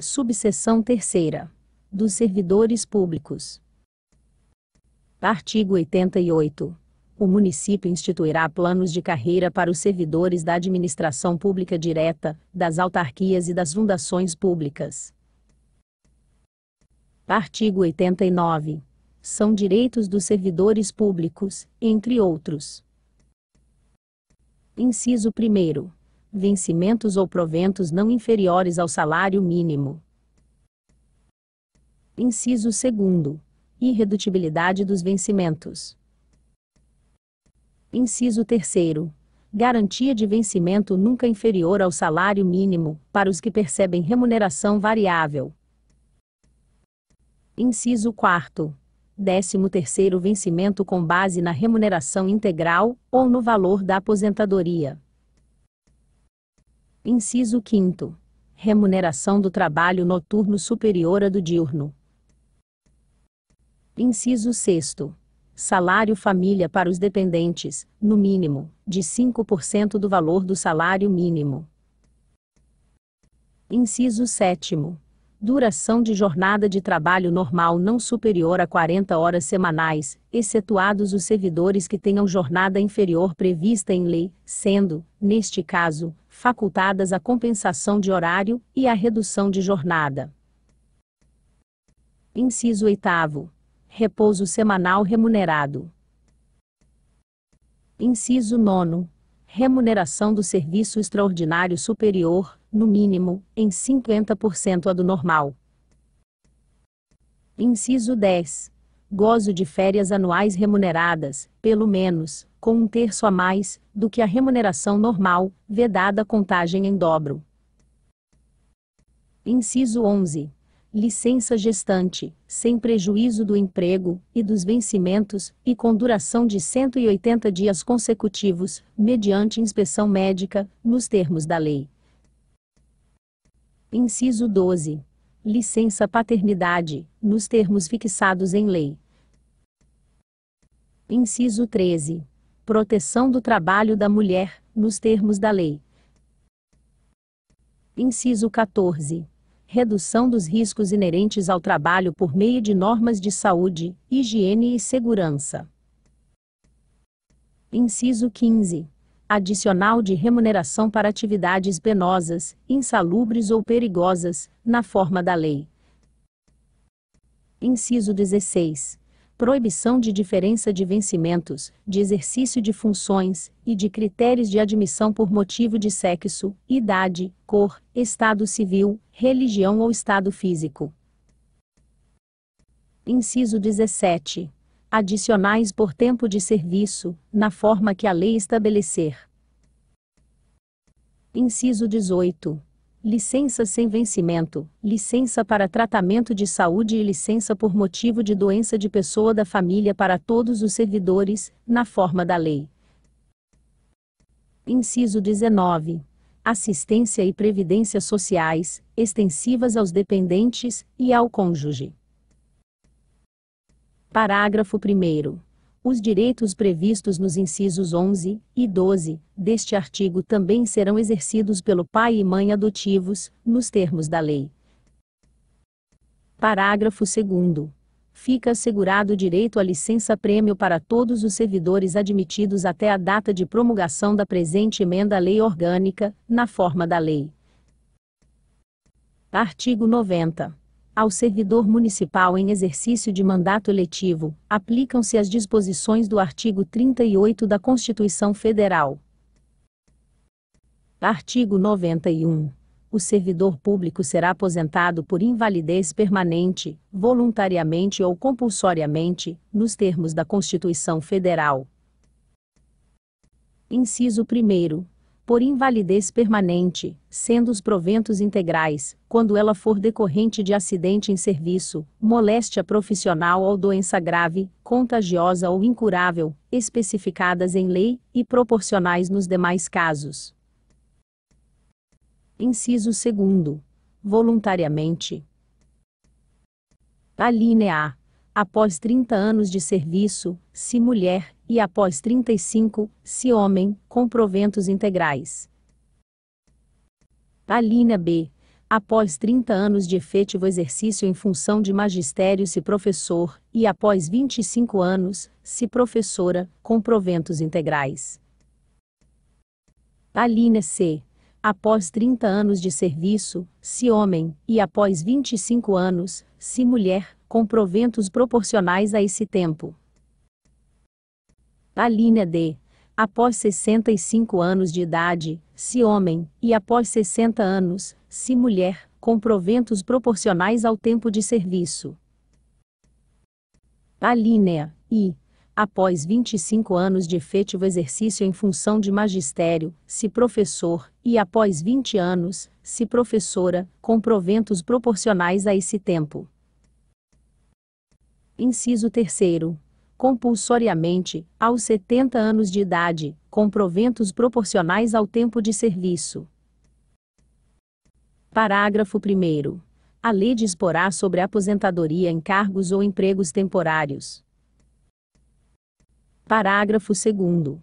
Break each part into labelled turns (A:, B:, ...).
A: Subseção terceira. Dos servidores públicos. Artigo 88. O município instituirá planos de carreira para os servidores da administração pública direta, das autarquias e das fundações públicas. Artigo 89. São direitos dos servidores públicos, entre outros. Inciso 1 vencimentos ou proventos não inferiores ao salário mínimo. Inciso 2. Irredutibilidade dos vencimentos. Inciso 3. Garantia de vencimento nunca inferior ao salário mínimo, para os que percebem remuneração variável. Inciso 4. 13 vencimento com base na remuneração integral ou no valor da aposentadoria. Inciso 5. Remuneração do trabalho noturno superior à do diurno. Inciso 6. Salário família para os dependentes, no mínimo, de 5% do valor do salário mínimo. Inciso 7. Duração de jornada de trabalho normal não superior a 40 horas semanais, excetuados os servidores que tenham jornada inferior prevista em lei, sendo, neste caso, facultadas a compensação de horário e a redução de jornada. Inciso 8. Repouso semanal remunerado. Inciso 9. Remuneração do serviço extraordinário superior, no mínimo, em 50% a do normal. Inciso 10. Gozo de férias anuais remuneradas, pelo menos, com um terço a mais do que a remuneração normal, vedada a contagem em dobro. Inciso 11. Licença gestante, sem prejuízo do emprego e dos vencimentos, e com duração de 180 dias consecutivos, mediante inspeção médica, nos termos da lei. Inciso 12. Licença paternidade, nos termos fixados em lei. Inciso 13 proteção do trabalho da mulher, nos termos da lei. Inciso 14. Redução dos riscos inerentes ao trabalho por meio de normas de saúde, higiene e segurança. Inciso 15. Adicional de remuneração para atividades penosas, insalubres ou perigosas, na forma da lei. Inciso 16 proibição de diferença de vencimentos, de exercício de funções e de critérios de admissão por motivo de sexo, idade, cor, estado civil, religião ou estado físico. Inciso 17. Adicionais por tempo de serviço, na forma que a lei estabelecer. Inciso 18 licença sem vencimento, licença para tratamento de saúde e licença por motivo de doença de pessoa da família para todos os servidores, na forma da lei. Inciso 19. Assistência e previdências sociais, extensivas aos dependentes e ao cônjuge. Parágrafo 1. Os direitos previstos nos incisos 11 e 12 deste artigo também serão exercidos pelo pai e mãe adotivos, nos termos da lei. Parágrafo 2 fica assegurado o direito à licença-prêmio para todos os servidores admitidos até a data de promulgação da presente emenda à lei orgânica, na forma da lei. Artigo 90. Ao servidor municipal em exercício de mandato eletivo, aplicam-se as disposições do artigo 38 da Constituição Federal. Artigo 91. O servidor público será aposentado por invalidez permanente, voluntariamente ou compulsoriamente, nos termos da Constituição Federal. Inciso 1 por invalidez permanente, sendo os proventos integrais, quando ela for decorrente de acidente em serviço, moléstia profissional ou doença grave, contagiosa ou incurável, especificadas em lei, e proporcionais nos demais casos. Inciso 2. Voluntariamente. Alínea A após 30 anos de serviço, se mulher, e após 35, se homem, com proventos integrais. Alínea B. Após 30 anos de efetivo exercício em função de magistério se professor, e após 25 anos, se professora, com proventos integrais. Alínea C após 30 anos de serviço, se homem, e após 25 anos, se mulher, com proventos proporcionais a esse tempo. A linha D. Após 65 anos de idade, se homem, e após 60 anos, se mulher, com proventos proporcionais ao tempo de serviço. A linha I após 25 anos de efetivo exercício em função de magistério, se professor, e após 20 anos, se professora, com proventos proporcionais a esse tempo inciso 3 compulsoriamente, aos 70 anos de idade, com proventos proporcionais ao tempo de serviço. Parágrafo 1. A lei disporá sobre aposentadoria em cargos ou empregos temporários. Parágrafo 2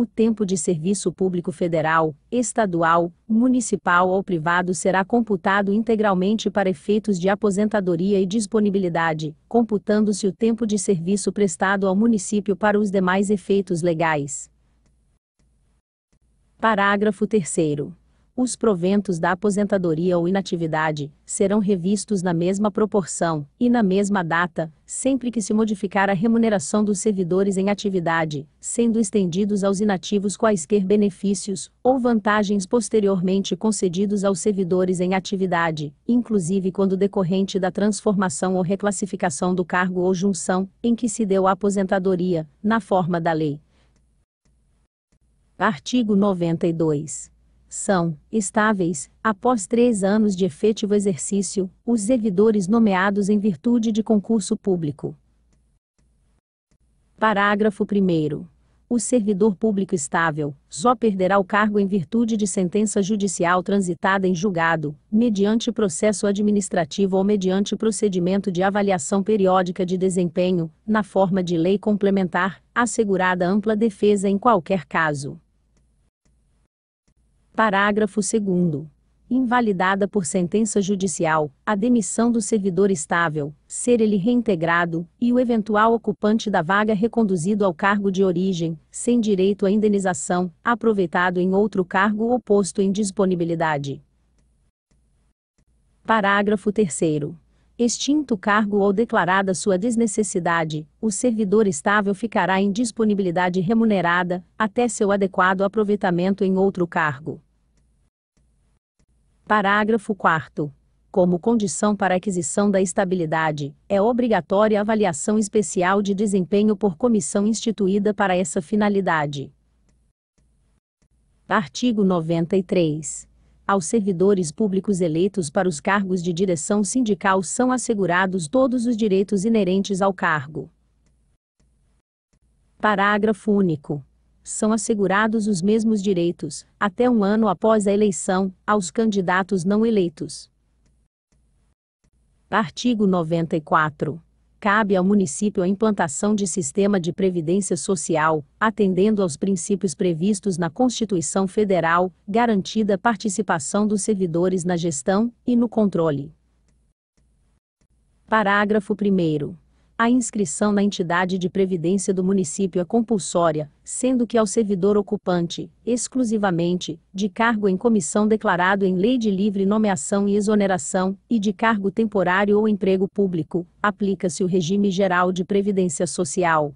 A: o tempo de serviço público federal, estadual, municipal ou privado será computado integralmente para efeitos de aposentadoria e disponibilidade, computando-se o tempo de serviço prestado ao município para os demais efeitos legais. Parágrafo 3 os proventos da aposentadoria ou inatividade serão revistos na mesma proporção e na mesma data, sempre que se modificar a remuneração dos servidores em atividade, sendo estendidos aos inativos quaisquer benefícios ou vantagens posteriormente concedidos aos servidores em atividade, inclusive quando decorrente da transformação ou reclassificação do cargo ou junção em que se deu a aposentadoria, na forma da lei. Artigo 92 são estáveis, após três anos de efetivo exercício, os servidores nomeados em virtude de concurso público. Parágrafo 1. O servidor público estável só perderá o cargo em virtude de sentença judicial transitada em julgado, mediante processo administrativo ou mediante procedimento de avaliação periódica de desempenho, na forma de lei complementar, assegurada ampla defesa em qualquer caso. Parágrafo 2 invalidada por sentença judicial, a demissão do servidor estável, ser ele reintegrado, e o eventual ocupante da vaga reconduzido ao cargo de origem, sem direito à indenização, aproveitado em outro cargo ou posto em disponibilidade. Parágrafo 3 extinto o cargo ou declarada sua desnecessidade, o servidor estável ficará em disponibilidade remunerada, até seu adequado aproveitamento em outro cargo. Parágrafo 4 como condição para aquisição da estabilidade, é obrigatória a avaliação especial de desempenho por comissão instituída para essa finalidade. Artigo 93. Aos servidores públicos eleitos para os cargos de direção sindical são assegurados todos os direitos inerentes ao cargo. Parágrafo único são assegurados os mesmos direitos, até um ano após a eleição, aos candidatos não eleitos. Artigo 94. Cabe ao município a implantação de sistema de previdência social, atendendo aos princípios previstos na Constituição Federal, garantida a participação dos servidores na gestão e no controle. Parágrafo 1. A inscrição na entidade de previdência do município é compulsória, sendo que ao servidor ocupante, exclusivamente, de cargo em comissão declarado em lei de livre nomeação e exoneração, e de cargo temporário ou emprego público, aplica-se o regime geral de previdência social.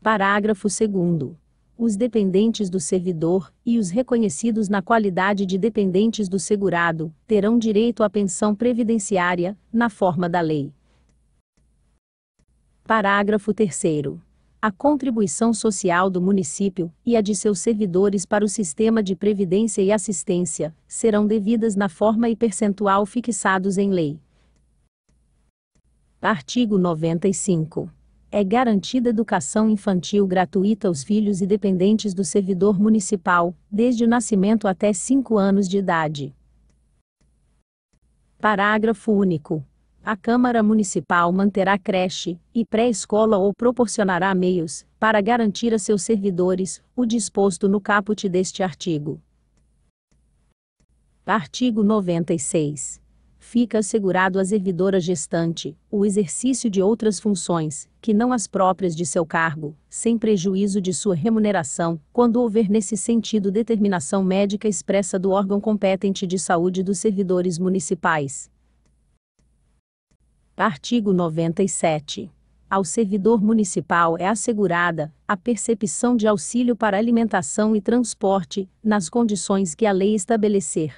A: Parágrafo 2 os dependentes do servidor, e os reconhecidos na qualidade de dependentes do segurado, terão direito à pensão previdenciária, na forma da lei. Parágrafo 3 a contribuição social do município e a de seus servidores para o sistema de previdência e assistência serão devidas na forma e percentual fixados em lei. Artigo 95. É garantida educação infantil gratuita aos filhos e dependentes do servidor municipal, desde o nascimento até 5 anos de idade. Parágrafo único a Câmara Municipal manterá creche e pré-escola ou proporcionará meios para garantir a seus servidores o disposto no caput deste artigo. Artigo 96. Fica assegurado à servidora gestante o exercício de outras funções, que não as próprias de seu cargo, sem prejuízo de sua remuneração, quando houver nesse sentido determinação médica expressa do órgão competente de saúde dos servidores municipais. Artigo 97. Ao servidor municipal é assegurada a percepção de auxílio para alimentação e transporte, nas condições que a lei estabelecer.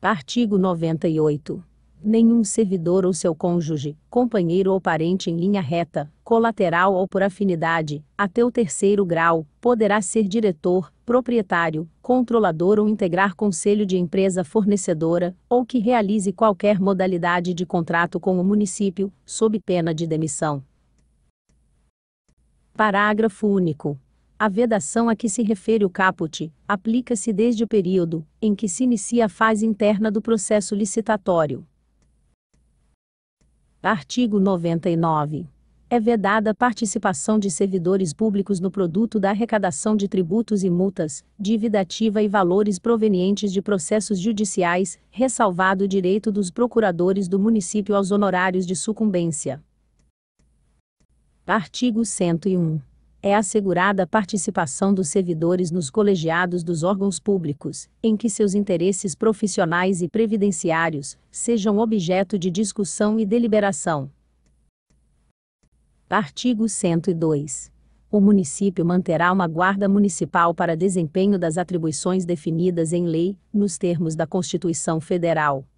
A: Artigo 98 nenhum servidor ou seu cônjuge, companheiro ou parente em linha reta, colateral ou por afinidade, até o terceiro grau, poderá ser diretor, proprietário, controlador ou integrar conselho de empresa fornecedora, ou que realize qualquer modalidade de contrato com o município, sob pena de demissão. Parágrafo único. A vedação a que se refere o caput aplica-se desde o período em que se inicia a fase interna do processo licitatório, Artigo 99. É vedada a participação de servidores públicos no produto da arrecadação de tributos e multas, dívida ativa e valores provenientes de processos judiciais, ressalvado o direito dos procuradores do município aos honorários de sucumbência. Artigo 101 é assegurada a participação dos servidores nos colegiados dos órgãos públicos, em que seus interesses profissionais e previdenciários sejam objeto de discussão e deliberação. Artigo 102. O município manterá uma guarda municipal para desempenho das atribuições definidas em lei, nos termos da Constituição Federal